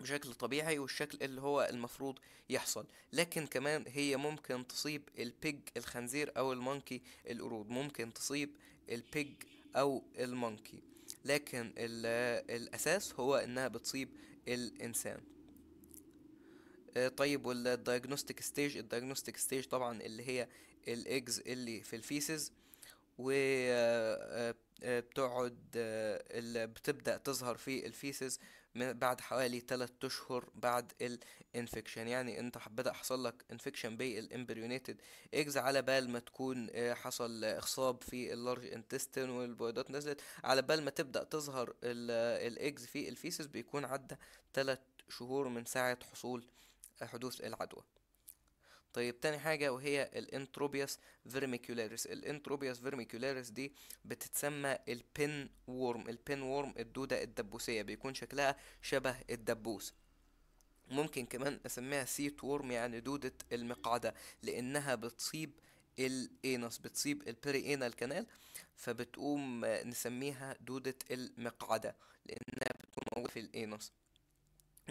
بشكل طبيعي والشكل اللي هو المفروض يحصل لكن كمان هي ممكن تصيب البيج الخنزير او المونكي القرود ممكن تصيب البيج او المونكي لكن الاساس هو انها بتصيب الانسان آه، طيب والدايجنوستيك ستيج الدايجنوستيك ستيج طبعا اللي هي الايجز اللي في الفيسز آه، آه، بتقعد بتبدا تظهر في الفيسز بعد حوالي 3 اشهر بعد الانفكشن يعني انت بدا حصل لك انفكشن بالامبريونيتد ايجز على بال ما تكون آه، حصل اخصاب في اللارج انتستين والبويضات نزلت على بال ما تبدا تظهر الايجز في الفيسز بيكون عدى 3 شهور من ساعه حصول آه، حدوث العدوى طيب تاني حاجة وهي الانتروبياس فيرميكولاريس الانتروبياس فيرميكولاريس دي بتتسمى البين وورم البين وورم الدودة الدبوسية بيكون شكلها شبه الدبوس ممكن كمان اسميها سيت وورم يعني دودة المقعدة لانها بتصيب الانس بتصيب البري انال كانال فبتقوم نسميها دودة المقعدة لانها بتكون موجودة في الانس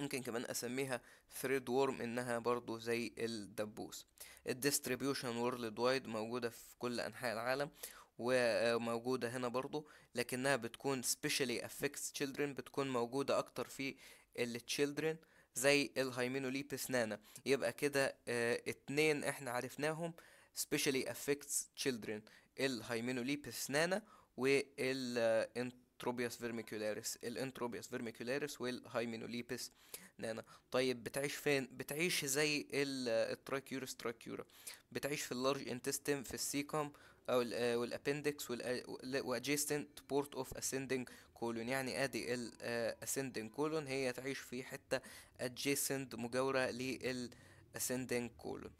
ممكن كمان اسميها ثريد وورم انها برضو زي الدبوس الديستريبيوشن وورلد وايد موجوده في كل انحاء العالم وموجوده هنا برضو لكنها بتكون سبيشالي affects تشيلدرن بتكون موجوده اكتر في التشيلدرن زي الهايمينوليبس نانا يبقى كده آه، اتنين احنا عرفناهم specially affects تشيلدرن الهايمينوليبس نانا والانت التروبياس فيرميكولاريس الانتروبياس فيرميكولاريس والهايمينوليبس نانا طيب بتعيش فين بتعيش زي التراكيورا تراكيورا بتعيش في اللارج انتستين في السيكم او الابندكس والاجيستنت بورت اوف اسندنج كولون يعني ادي الاسندنج آه، كولون هي تعيش في حته ادجيسنت مجاوره للاسندنج كولون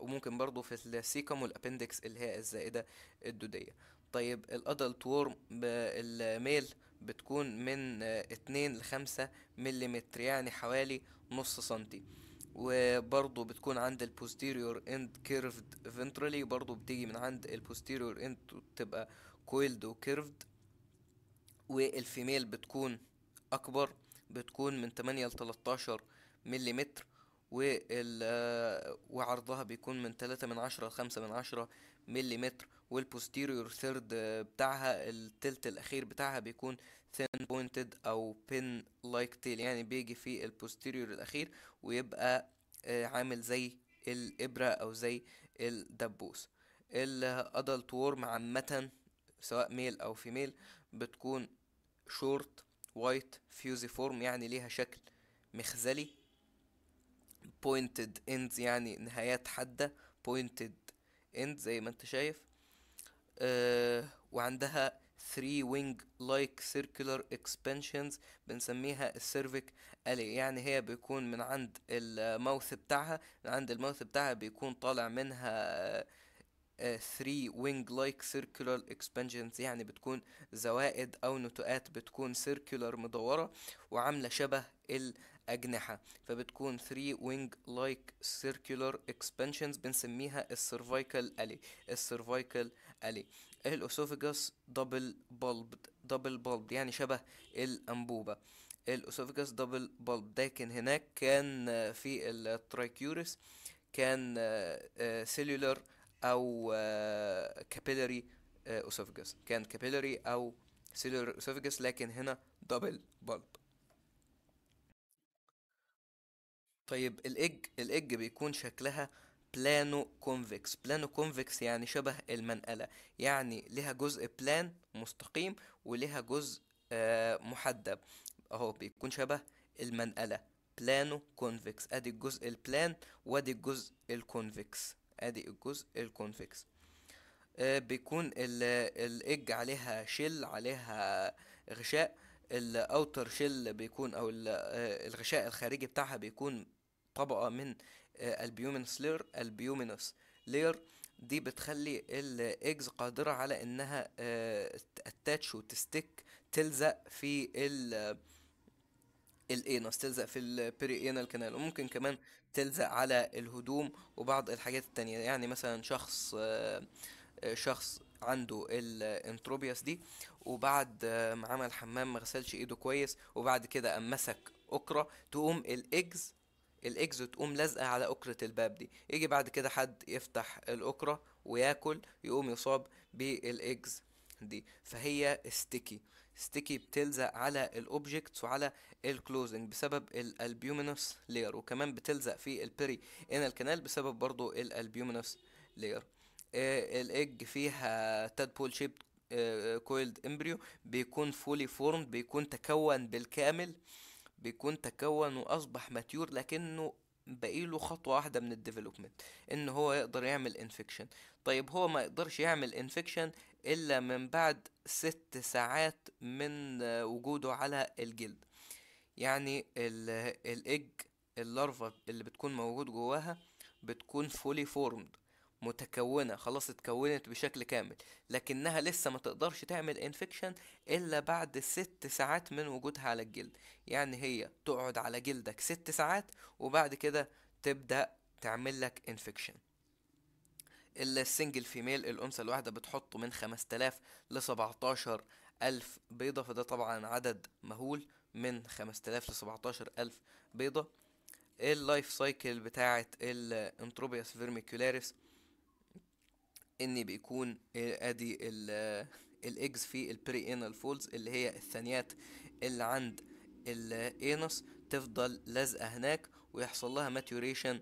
وممكن برضو في السيكم والابندكس اللي هي الزائده الدوديه طيب الادلت وورم الميل بتكون من اتنين لخمسة مليمتر يعني حوالي نص سنتي وبرضو بتكون عند البوستيريور اند كيرفد فنترالي برضو بتيجي من عند البوستيريور اند بتبقى كويلد وكيرفد والفيميل بتكون اكبر بتكون من 8 ل 13 ملم وعرضها بيكون من 3 من 10 ل 5 من 10 ملم والبوستيريور ثيرد بتاعها التلت الاخير بتاعها بيكون thin pointed او pin like tail يعني بيجي في البوستيريور الاخير ويبقى آه، عامل زي الابرة او زي الدبوس الادلت وورم عامة سواء ميل او فيميل بتكون شورت وايت فورم يعني ليها شكل مخزلي pointed ends يعني نهايات حادة pointed end زي ما انت شايف آه، وعندها 3 wing like circular expansions بنسميها السيرفيك الي يعني هي بيكون من عند الماوث بتاعها من عند الماوث بتاعها بيكون طالع منها 3 آه، wing like circular expansions يعني بتكون زوائد او نتوءات بتكون circular مدوره وعامله شبه الاجنحه فبتكون 3 wing like circular expansions بنسميها السيرفايكال الي السيرفايكال علي الاسوفيجاس دبل بلبد دبل بلبد يعني شبه الانبوبه إيه الاسوفيجاس دبل بلب لكن هناك كان في الترايكيورس كان سيلولر آه، او كابيلاري آه، اسوفيجاس آه، كان كابيلاري او سيلولر اسوفيجاس لكن هنا دبل بلب طيب الاج الاج بيكون شكلها آه بلانو كونفكس بلانو كونفكس يعني شبه المنقلة يعني لها جزء بلان مستقيم ولها جزء آه، محدب اهو بيكون شبه المنقلة بلانو كونفكس ادي الجزء البلان وادي الجزء الكونفكس ادي الجزء الكونفكس آه، بيكون الاج عليها شل عليها غشاء الاوتر شل بيكون او آه، الغشاء الخارجي بتاعها بيكون طبقة من آه، البيومنس لير البيومنس لير دي بتخلي الايجز قادرة على انها تاتش آه، وتستيك تلزق في ال الانس تلزق في البري انال كانال وممكن كمان تلزق على الهدوم وبعض الحاجات التانية يعني مثلا شخص آه، شخص عنده الانتروبياس دي وبعد ما عمل حمام ما غسلش ايده كويس وبعد كده مسك اكرة تقوم الاجز الاكزو تقوم لازقه على اكره الباب دي يجي بعد كده حد يفتح الاكره وياكل يقوم يصاب بالاكز دي فهي ستيكي ستيكي بتلزق على الاوبجكتس وعلى الكلوزنج بسبب الالبيومينوس لير وكمان بتلزق في البري ان الكنال بسبب برضو الالبيومينوس آه، لير الاج الايج فيها تادبول شيب كويلد امبريو بيكون فولي فورمد بيكون تكون بالكامل بيكون تكون واصبح ماتيور لكنه بقيله خطوة واحدة من الديفلوبمنت ان هو يقدر يعمل انفكشن طيب هو ما يقدرش يعمل انفكشن الا من بعد ست ساعات من وجوده على الجلد يعني الايج اللارفا اللي بتكون موجود جواها بتكون فولي فورمد متكونه خلاص اتكونت بشكل كامل لكنها لسه ما تقدرش تعمل انفكشن الا بعد ست ساعات من وجودها على الجلد يعني هي تقعد على جلدك ست ساعات وبعد كده تبدا تعمل لك انفكشن السنجل فيميل الأنثى الواحدة بتحط من 5000 ل 17000 بيضة فده طبعا عدد مهول من 5000 ل 17000 بيضة اللايف سايكل بتاعة الانتروبياس فيرميكولاريس ان بيكون ادي الاكس في البري انال فولز اللي هي الثانيات اللي عند الانس تفضل لازقه هناك ويحصل لها ماتوريشن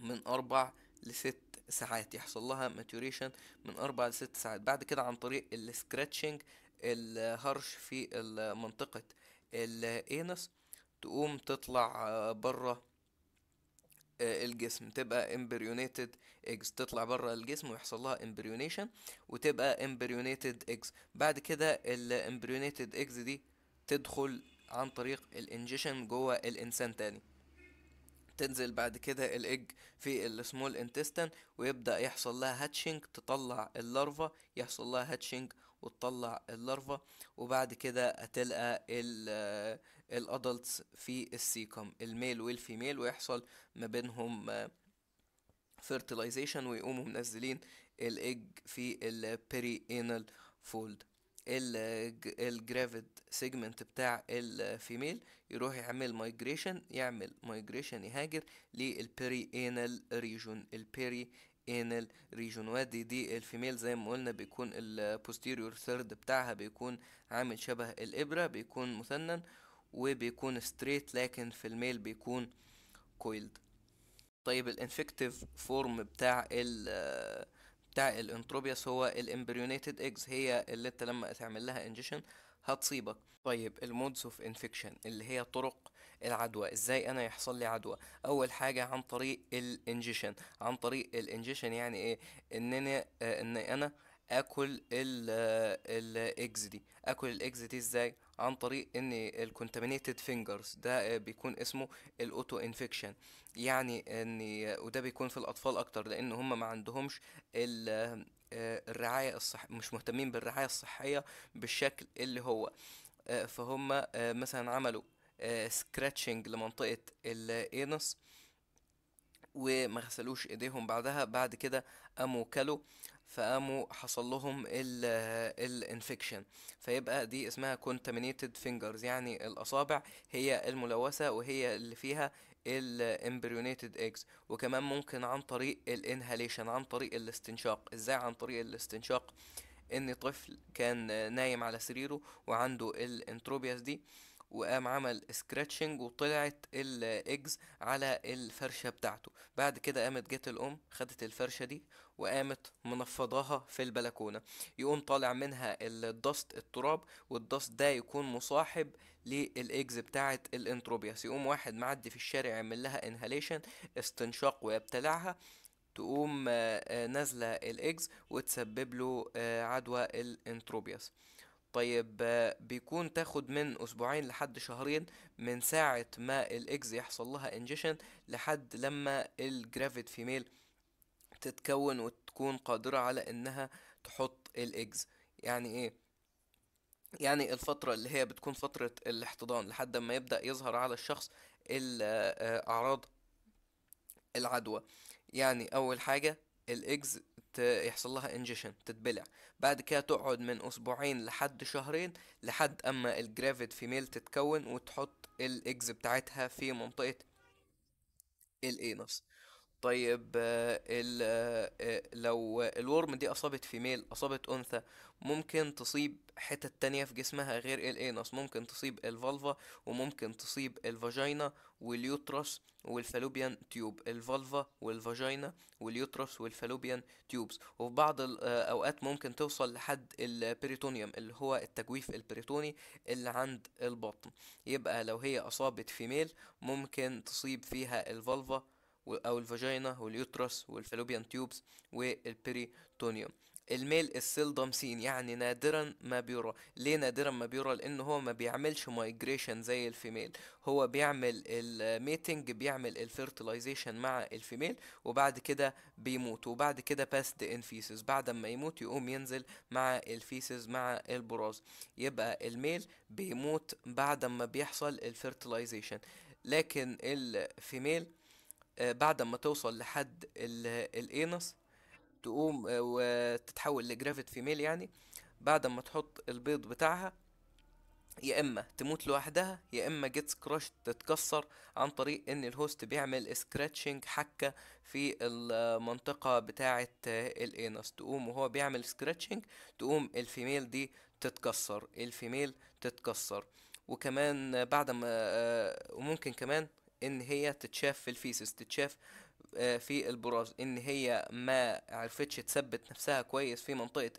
من اربع لست ساعات يحصل لها ماتوريشن من اربع لست ساعات بعد كده عن طريق السكراتشنج الهرش في منطقة الانس تقوم تطلع بره آه، الجسم تبقى امبريونيتد eggs تطلع بره الجسم ويحصل لها امبريونيشن وتبقى امبريونيتد eggs بعد كده الامبريونيتد eggs دي تدخل عن طريق الانجيشن جوه الانسان تاني تنزل بعد كده الايج في السمول انتستن ويبدا يحصل لها هاتشنج تطلع اللارفا يحصل لها هاتشنج وتطلع اللارفا وبعد كده هتلقى الادلتس آه، في السيكم الميل والفيميل ويحصل ما بينهم فيرتلايزيشن آه، ويقوموا منزلين الايج في البيري انال فولد الجرافيد سيجمنت بتاع الفيميل يروح يعمل مايجريشن يعمل مايجريشن يهاجر للبيري انال ريجون البيري انال ريجون وادي دي الفيميل زي ما قلنا بيكون البوستيريور ثيرد بتاعها بيكون عامل شبه الابره بيكون مثنن وبيكون ستريت لكن في الميل بيكون كويلد طيب الانفكتيف فورم بتاع ال بتاع الانتروبياس هو الامبريونيتد اكز هي اللي انت لما تعمل لها انجيشن هتصيبك طيب المودز اوف انفكشن اللي هي طرق العدوى ازاي انا يحصل لي عدوى اول حاجه عن طريق الانجيشن عن طريق الانجيشن يعني ايه ان آه، انا ان انا اكل الاكز آه، دي اكل الاكز دي ازاي عن طريق ان الكونتامينيتد فينجرز ده آه، بيكون اسمه الاوتو انفكشن يعني ان وده بيكون في الاطفال اكتر لان هم ما عندهمش الرعايه الصح مش مهتمين بالرعايه الصحيه بالشكل اللي هو فهم مثلا عملوا سكراتشنج آه، لمنطقة الانس وما غسلوش ايديهم بعدها بعد كده قاموا كلوا فقاموا حصل لهم الانفكشن فيبقى دي اسمها contaminated fingers يعني الاصابع هي الملوثه وهي اللي فيها الامبريونيتد ايجز وكمان ممكن عن طريق الانهاليشن عن طريق الاستنشاق ازاي عن طريق الاستنشاق ان طفل كان نايم على سريره وعنده الانتروبياس دي وقام عمل سكراتشنج وطلعت الاجز على الفرشه بتاعته بعد كده قامت جت الام خدت الفرشه دي وقامت منفضاها في البلكونه يقوم طالع منها الدست التراب والدست ده يكون مصاحب للاجز بتاعه الانتروبياس يقوم واحد معدي في الشارع يعمل لها انهاليشن استنشاق ويبتلعها تقوم آه، نازله الاجز وتسبب له آه، عدوى الانتروبياس طيب بيكون تاخد من اسبوعين لحد شهرين من ساعة ما الاكز يحصل لها انجيشن لحد لما الجرافيت فيميل تتكون وتكون قادرة على انها تحط الاكز يعني ايه يعني الفترة اللي هي بتكون فترة الاحتضان لحد ما يبدأ يظهر على الشخص الاعراض آه، العدوى يعني اول حاجة الاكز يحصل لها انجشن تتبلع بعد كده تقعد من اسبوعين لحد شهرين لحد اما الجرافيد فيميل تتكون وتحط الاجز بتاعتها في منطقة الانس طيب الـ لو الورم دي اصابت فيميل اصابت انثى ممكن تصيب حتت تانية في جسمها غير الانس ممكن تصيب الفالفا وممكن تصيب الفاجينا واليوترس والفالوبيان تيوب الفالفا والفاجينا واليوترس والفالوبيان تيوبس وفي بعض الاوقات آه، ممكن توصل لحد البريتونيوم اللي هو التجويف البريتوني اللي عند البطن يبقى لو هي اصابت فيميل ممكن تصيب فيها الفالفا او الفاجينا واليوترس والفالوبيان تيوبس والبريتونيوم الميل السيل سين يعني نادرا ما بيرى ليه نادرا ما بيرى لان هو ما بيعملش مايجريشن زي الفيميل هو بيعمل الميتنج بيعمل الفيرتلايزيشن مع الفيميل وبعد كده بيموت وبعد كده باست ان فيسز بعد ما يموت يقوم ينزل مع الفيسز مع البراز يبقى الميل بيموت بعد ما بيحصل الفيرتلايزيشن لكن الفيميل آه، بعد ما توصل لحد الانس تقوم آه، وتتحول لجرافيت فيميل يعني بعد ما تحط البيض بتاعها يا اما تموت لوحدها يا اما جيتس كراش تتكسر عن طريق ان الهوست بيعمل سكراتشنج حكه في المنطقه بتاعه آه، الانس إيه تقوم وهو بيعمل سكراتشنج تقوم الفيميل دي تتكسر الفيميل تتكسر وكمان بعد ما آه، وممكن كمان ان هي تتشاف في الفيسس تتشاف آه، في البراز ان هي ما عرفتش تثبت نفسها كويس في منطقه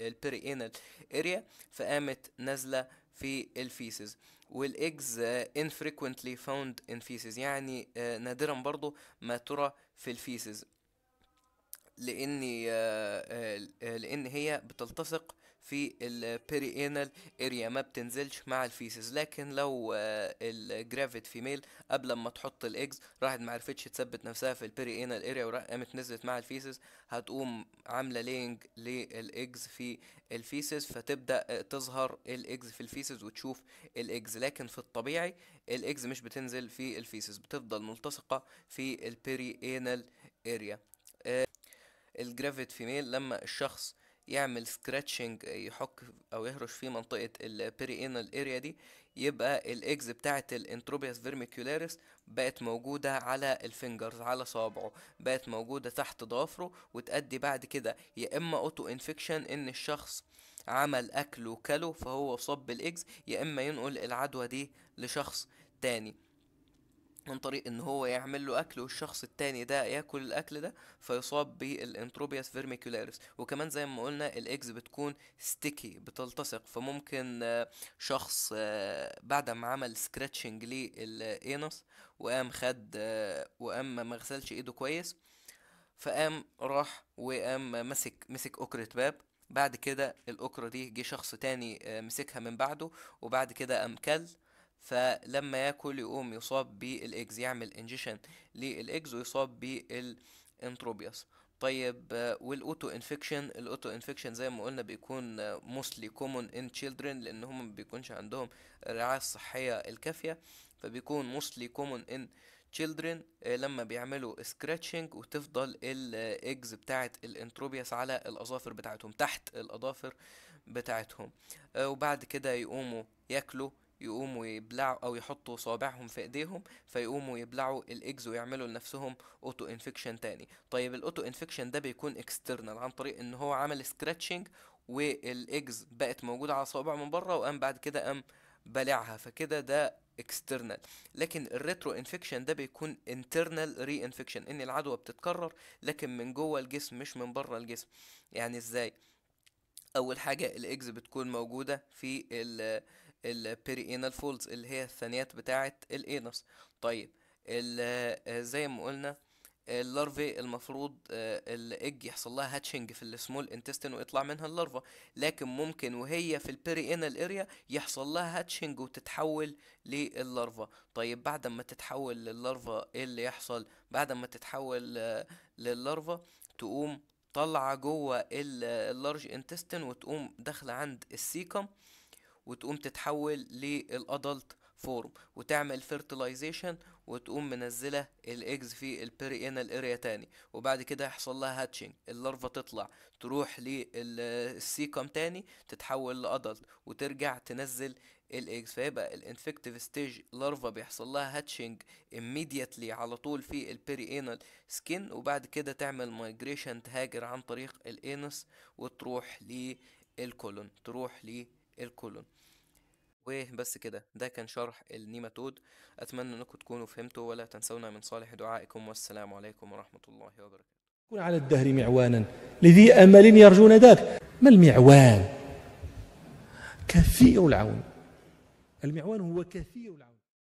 البري انال اريا فقامت نازله في الفيسز والاجز infrequently found in فيسز يعني آه، نادرا برضو ما ترى في الفيسز لان آه، لان هي بتلتصق في البيري انال اريا ما بتنزلش مع الفيسز لكن لو آه، الجرافيت فيميل قبل ما تحط الاجز راحت ما عرفتش تثبت نفسها في البيري انال اريا وقامت نزلت مع الفيسز هتقوم عامله لينج للاجز في الفيسز فتبدا آه، تظهر الاجز في الفيسز وتشوف الاجز لكن في الطبيعي الاجز مش بتنزل في الفيسز بتفضل ملتصقه في البيري انال اريا الجرافيت فيميل لما الشخص يعمل سكراتشنج يحك او يهرش في منطقه البيري انال اريا دي يبقى الاكس بتاعه الانتروبياس فيرميكولاريس بقت موجوده على الفينجرز على صوابعه بقت موجوده تحت ضفره وتؤدي بعد كده يا اما اوتو انفكشن ان الشخص عمل اكل وكله فهو صب الاكس يا اما ينقل العدوى دي لشخص تاني عن طريق ان هو يعمل له اكل والشخص التاني ده ياكل الاكل ده فيصاب بالانتروبياس فيرميكولاريس وكمان زي ما قلنا الاكس بتكون ستيكي بتلتصق فممكن آه، شخص آه، بعد ما عمل سكراتشنج للانس وقام خد آه، وقام ما غسلش ايده كويس فقام راح وقام مسك مسك اوكرة باب بعد كده الاوكرة دي جه شخص تاني مسكها من بعده وبعد كده قام كل فلما ياكل يقوم يصاب بالاكس يعمل انجيشن للاكس ويصاب بالانتروبياس طيب والاوتو انفكشن الاوتو انفكشن زي ما قلنا بيكون موستلي كومون ان تشيلدرن لان هم ما بيكونش عندهم الرعايه الصحيه الكافيه فبيكون موستلي كومون ان تشيلدرن لما بيعملوا سكراتشنج وتفضل الايجز بتاعه الانتروبياس على الاظافر بتاعتهم تحت الاظافر بتاعتهم وبعد كده يقوموا ياكلوا يقوموا يبلعوا او يحطوا صوابعهم في ايديهم فيقوموا يبلعوا الاجز ويعملوا لنفسهم اوتو انفكشن تاني طيب الاوتو انفكشن ده بيكون اكسترنال عن طريق ان هو عمل سكراتشنج والاجز بقت موجوده على صوابع من بره وقام بعد كده قام بلعها فكده ده اكسترنال لكن الريترو انفكشن ده بيكون انترنال ري انفكشن ان العدوى بتتكرر لكن من جوه الجسم مش من بره الجسم يعني ازاي اول حاجه الاجز بتكون موجوده في البيرينال فولز اللي هي الثانيات بتاعة الانس طيب آه، زي ما قلنا اللارفي المفروض آه، الاج يحصل لها هاتشنج في السمول انتستين ويطلع منها اللارفا لكن ممكن وهي في البيري انال اريا يحصل لها هاتشنج وتتحول للارفا طيب بعد ما تتحول للارفا ايه اللي يحصل بعد ما تتحول آه، للارفا تقوم طالعه جوه اللارج انتستين وتقوم داخله عند السيكم وتقوم تتحول للادلت فورم وتعمل فيرتلايزيشن وتقوم منزله الايجز في البيري انال اريا تاني وبعد كده يحصل لها هاتشنج اللارفا تطلع تروح للسيكم تاني تتحول لادلت وترجع تنزل الايجز فيبقى الانفكتيف ستيج لارفا بيحصل لها هاتشنج immediately على طول في البيري انال سكين وبعد كده تعمل مايجريشن تهاجر عن طريق الانس وتروح للكولون تروح للكولون الكولون وبس كده ده كان شرح النيماتود أتمنى أنكم تكونوا فهمتوا ولا تنسونا من صالح دعائكم والسلام عليكم ورحمة الله وبركاته كن على الدهر معوانا لذي أمل يرجون ذاك ما المعوان كثير العون المعوان هو كثير العون